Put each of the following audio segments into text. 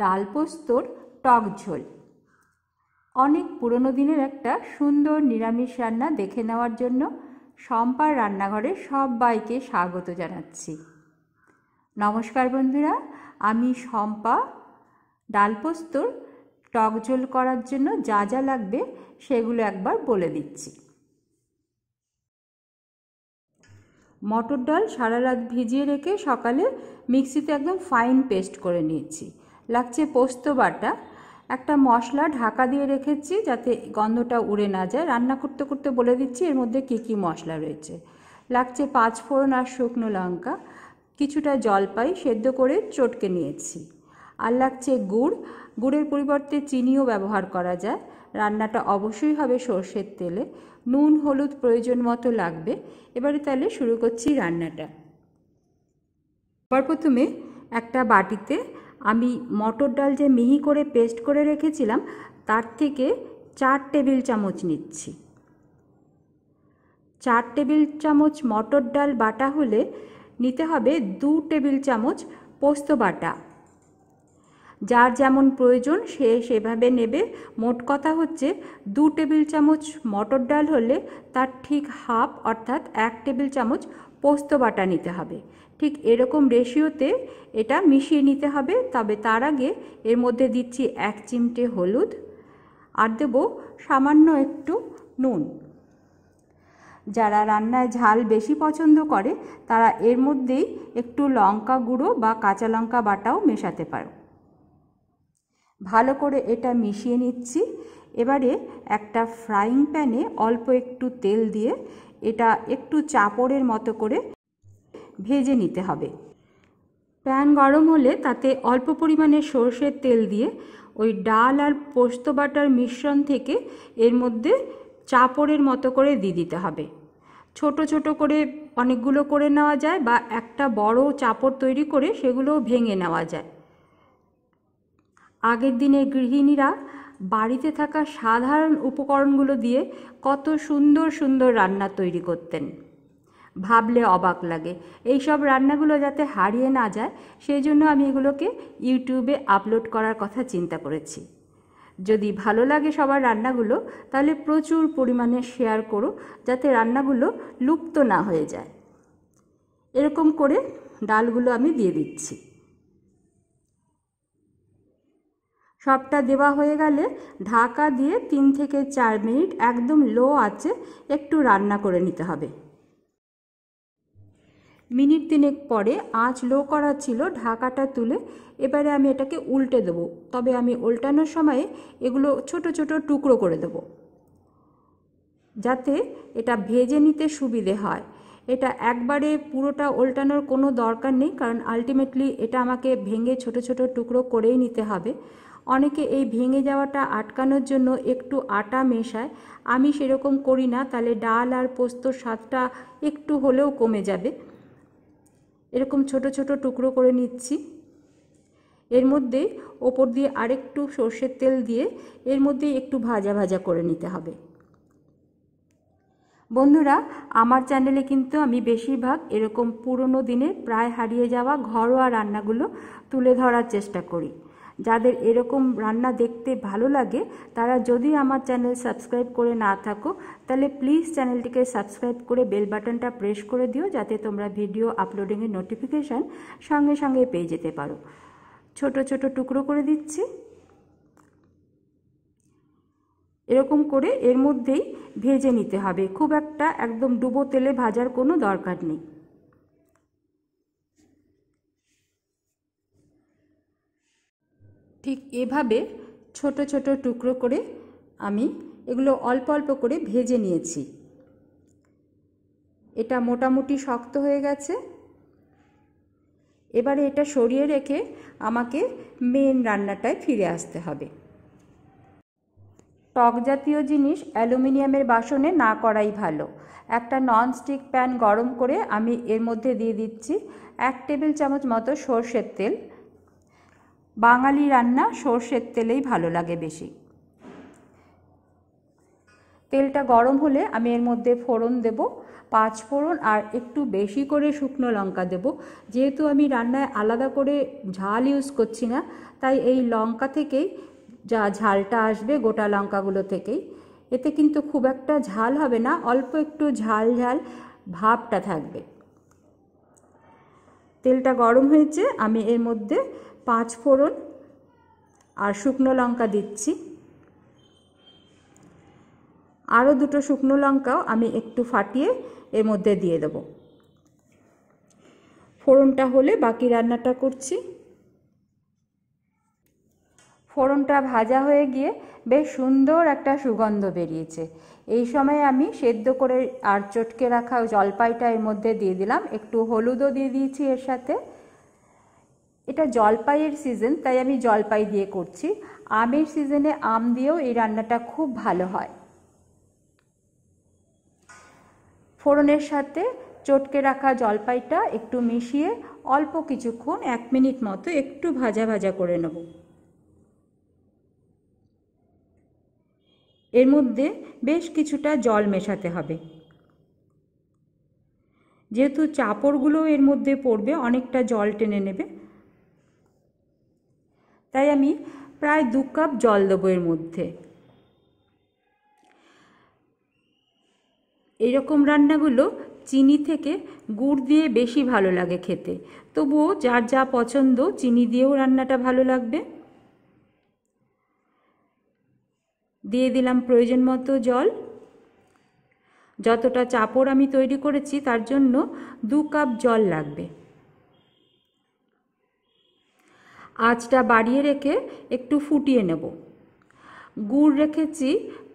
ডাল পোস্তর টক ঝোল অনেক পুরনো দিনের একটা সুন্দর নিরামিষ রান্না দেখে নেওয়ার জন্য সম্পার রান্নাঘরে সবাইকে স্বাগত জানাচ্ছি নমস্কার বন্ধুরা আমি সম্পা ডাল পোস্তর টক ঝোল করার জন্য যা যা লাগবে সেগুলো একবার বলে দিচ্ছি মটর ডাল সারা রাত ভিজিয়ে রেখে সকালে মিক্সিতে একদম ফাইন পেস্ট করে নিয়েছি লাগছে পোস্ত বাটা একটা মশলা ঢাকা দিয়ে রেখেছি যাতে গন্ধটা উড়ে না যায় রান্না করতে করতে বলে দিচ্ছি এর মধ্যে কী কী মশলা রয়েছে লাগছে পাঁচ ফোড়ন আর শুকনো লঙ্কা কিছুটা জলপাই সেদ্ধ করে চটকে নিয়েছি আর লাগছে গুড় গুড়ের পরিবর্তে চিনিও ব্যবহার করা যায় রান্নাটা অবশ্যই হবে সর্ষের তেলে নুন হলুদ প্রয়োজন মতো লাগবে এবারে তাহলে শুরু করছি রান্নাটা প্রথমে একটা বাটিতে আমি মটর ডাল যে মিহি করে পেস্ট করে রেখেছিলাম তার থেকে চার টেবিল চামচ নিচ্ছি চার টেবিল চামচ মটর ডাল বাটা হলে নিতে হবে দু টেবিল চামচ পোস্ত বাটা যার যেমন প্রয়োজন সে সেভাবে নেবে মোট কথা হচ্ছে দু টেবিল চামচ মটর ডাল হলে তার ঠিক হাফ অর্থাৎ এক টেবিল চামচ পোস্ত বাটা নিতে হবে ঠিক এরকম রেশিওতে এটা মিশিয়ে নিতে হবে তবে তার আগে এর মধ্যে দিচ্ছি এক চিমটে হলুদ আর দেব সামান্য একটু নুন যারা রান্নায় ঝাল বেশি পছন্দ করে তারা এর মধ্যেই একটু লঙ্কা গুঁড়ো বা কাঁচা লঙ্কা বাটাও মেশাতে পারো ভালো করে এটা মিশিয়ে নিচ্ছি এবারে একটা ফ্রাইং প্যানে অল্প একটু তেল দিয়ে এটা একটু চাপড়ের মতো করে ভেজে নিতে হবে প্যান গরম হলে তাতে অল্প পরিমাণে সর্ষের তেল দিয়ে ওই ডাল আর পোস্ত বাটার মিশ্রণ থেকে এর মধ্যে চাপড়ের মতো করে দিয়ে দিতে হবে ছোট ছোট করে অনেকগুলো করে নেওয়া যায় বা একটা বড় চাপড় তৈরি করে সেগুলোও ভেঙে নেওয়া যায় আগের দিনে গৃহিণীরা বাড়িতে থাকা সাধারণ উপকরণগুলো দিয়ে কত সুন্দর সুন্দর রান্না তৈরি করতেন ভাবলে অবাক লাগে এই সব রান্নাগুলো যাতে হারিয়ে না যায় সেই জন্য আমি এগুলোকে ইউটিউবে আপলোড করার কথা চিন্তা করেছি যদি ভালো লাগে সবার রান্নাগুলো তাহলে প্রচুর পরিমাণে শেয়ার করো যাতে রান্নাগুলো লুপ্ত না হয়ে যায় এরকম করে ডালগুলো আমি দিয়ে দিচ্ছি সবটা দেওয়া হয়ে গেলে ঢাকা দিয়ে তিন থেকে চার মিনিট একদম লো আছে একটু রান্না করে নিতে হবে মিনিট তিনেক পরে আঁচ লো করা ছিল ঢাকাটা তুলে এবারে আমি এটাকে উল্টে দেবো তবে আমি উল্টানোর সময়ে এগুলো ছোট ছোট টুকরো করে দেবো যাতে এটা ভেজে নিতে সুবিধে হয় এটা একবারে পুরোটা ওল্টানোর কোনো দরকার নেই কারণ আলটিমেটলি এটা আমাকে ভেঙে ছোট ছোট টুকরো করেই নিতে হবে অনেকে এই ভেঙে যাওয়াটা আটকানোর জন্য একটু আটা মেশায় আমি সেরকম করি না তাহলে ডাল আর পোস্তর স্বাদটা একটু হলেও কমে যাবে এরকম ছোট ছোট টুকরো করে নিচ্ছি এর মধ্যে ওপর দিয়ে আরেকটু সর্ষের তেল দিয়ে এর মধ্যে একটু ভাজা ভাজা করে নিতে হবে বন্ধুরা আমার চ্যানেলে কিন্তু আমি বেশিরভাগ এরকম পুরনো দিনে প্রায় হারিয়ে যাওয়া ঘরোয়া রান্নাগুলো তুলে ধরার চেষ্টা করি যাদের এরকম রান্না দেখতে ভালো লাগে তারা যদি আমার চ্যানেল সাবস্ক্রাইব করে না থাকো তাহলে প্লিজ চ্যানেলটিকে সাবস্ক্রাইব করে বেল বাটনটা প্রেস করে দিও যাতে তোমরা ভিডিও আপলোডিংয়ের নোটিফিকেশান সঙ্গে সঙ্গে পেয়ে যেতে পারো ছোট ছোট টুকরো করে দিচ্ছি এরকম করে এর মধ্যেই ভেজে নিতে হবে খুব একটা একদম ডুবো তেলে ভাজার কোনো দরকার নেই ঠিক এভাবে ছোট ছোট টুকরো করে আমি এগুলো অল্প অল্প করে ভেজে নিয়েছি এটা মোটামুটি শক্ত হয়ে গেছে এবারে এটা সরিয়ে রেখে আমাকে মেন রান্নাটায় ফিরে আসতে হবে টক জাতীয় জিনিস অ্যালুমিনিয়ামের বাসনে না করাই ভালো একটা ননস্টিক প্যান গরম করে আমি এর মধ্যে দিয়ে দিচ্ছি এক টেবিল চামচ মতো সর্ষের তেল বাঙালি রান্না সর্ষের তেলেই ভালো লাগে বেশি তেলটা গরম হলে আমি এর মধ্যে ফোড়ন দেব পাঁচ ফোড়ন আর একটু বেশি করে শুকনো লঙ্কা দেব যেহেতু আমি রান্নায় আলাদা করে ঝাল ইউজ করছি না তাই এই লঙ্কা থেকেই যা ঝালটা আসবে গোটা লঙ্কাগুলো থেকেই এতে কিন্তু খুব একটা ঝাল হবে না অল্প একটু ঝাল ঝাল ভাবটা থাকবে তেলটা গরম হয়েছে আমি এর মধ্যে পাঁচ ফোড়ন আর শুকনো লঙ্কা দিচ্ছি আরও দুটো শুকনো লঙ্কাও আমি একটু ফাটিয়ে এর মধ্যে দিয়ে দেব ফোড়নটা হলে বাকি রান্নাটা করছি ফোড়নটা ভাজা হয়ে গিয়ে বেশ সুন্দর একটা সুগন্ধ বেরিয়েছে এই সময় আমি সেদ্ধ করে আর চটকে রাখা জলপাইটা এর মধ্যে দিয়ে দিলাম একটু হলুদও দিয়ে দিয়েছি এর সাথে এটা জলপাইয়ের সিজন তাই আমি জলপাই দিয়ে করছি আমের সিজনে আম দিয়েও এই রান্নাটা খুব ভালো হয় ফোড়নের সাথে চটকে রাখা জলপাইটা একটু মিশিয়ে অল্প কিছুক্ষণ এক মিনিট মতো একটু ভাজা ভাজা করে নেবো এর মধ্যে বেশ কিছুটা জল মেশাতে হবে যেহেতু চাপড়গুলো এর মধ্যে পড়বে অনেকটা জল টেনে নেবে তাই আমি প্রায় দু কাপ জল দেবো এর মধ্যে এরকম রান্নাগুলো চিনি থেকে গুড় দিয়ে বেশি ভালো লাগে খেতে তবুও যার যা পছন্দ চিনি দিয়েও রান্নাটা ভালো লাগবে দিয়ে দিলাম প্রয়োজন মতো জল যতটা চাপড় আমি তৈরি করেছি তার জন্য দু কাপ জল লাগবে আঁচটা বাড়িয়ে রেখে একটু ফুটিয়ে নেব গুড় রেখেছি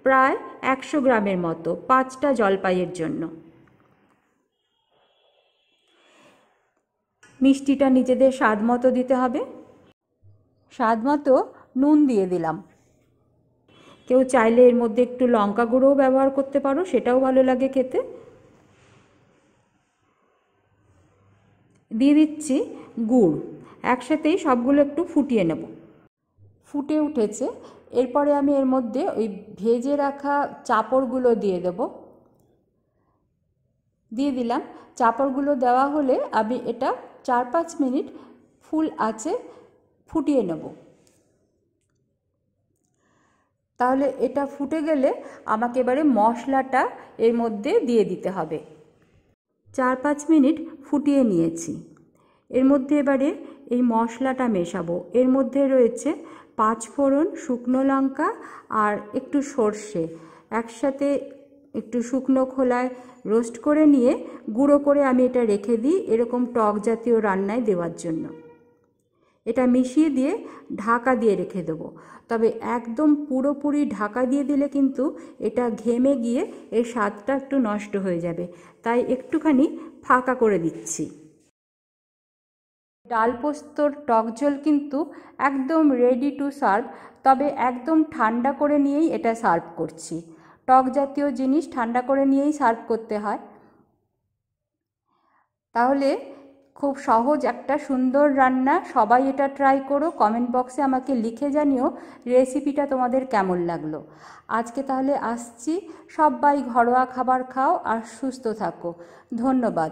প্রায় একশো গ্রামের মতো পাঁচটা জলপাইয়ের জন্য মিষ্টিটা নিজেদের স্বাদ মতো দিতে হবে স্বাদ মতো নুন দিয়ে দিলাম কেউ চাইলে এর মধ্যে একটু লঙ্কা গুঁড়োও ব্যবহার করতে পারো সেটাও ভালো লাগে খেতে দিয়ে দিচ্ছি গুড় একসাথেই সবগুলো একটু ফুটিয়ে নেব ফুটে উঠেছে এরপরে আমি এর মধ্যে ওই ভেজে রাখা চাপড়গুলো দিয়ে দেব দিয়ে দিলাম চাপড়গুলো দেওয়া হলে আমি এটা চার পাঁচ মিনিট ফুল আছে ফুটিয়ে নেবো তাহলে এটা ফুটে গেলে আমাকে এবারে মশলাটা এর মধ্যে দিয়ে দিতে হবে চার পাঁচ মিনিট ফুটিয়ে নিয়েছি এর মধ্যে এবারে এই মশলাটা মেশাবো এর মধ্যে রয়েছে পাঁচ ফোড়ন শুকনো লঙ্কা আর একটু সর্ষে একসাথে একটু শুকনো খোলায় রোস্ট করে নিয়ে গুঁড়ো করে আমি এটা রেখে দিই এরকম টক জাতীয় রান্নায় দেওয়ার জন্য এটা মিশিয়ে দিয়ে ঢাকা দিয়ে রেখে দেবো তবে একদম পুরোপুরি ঢাকা দিয়ে দিলে কিন্তু এটা ঘেমে গিয়ে এর স্বাদটা একটু নষ্ট হয়ে যাবে তাই একটুখানি ফাঁকা করে দিচ্ছি ডাল পোস্তর টক জল কিন্তু একদম রেডি টু সার্ভ তবে একদম ঠান্ডা করে নিয়েই এটা সার্ভ করছি টক জাতীয় জিনিস ঠান্ডা করে নিয়েই সার্ভ করতে হয় তাহলে খুব সহজ একটা সুন্দর রান্না সবাই এটা ট্রাই করো কমেন্ট বক্সে আমাকে লিখে জানিও রেসিপিটা তোমাদের কেমন লাগলো আজকে তাহলে আসছি সবাই ঘরোয়া খাবার খাও আর সুস্থ থাকো ধন্যবাদ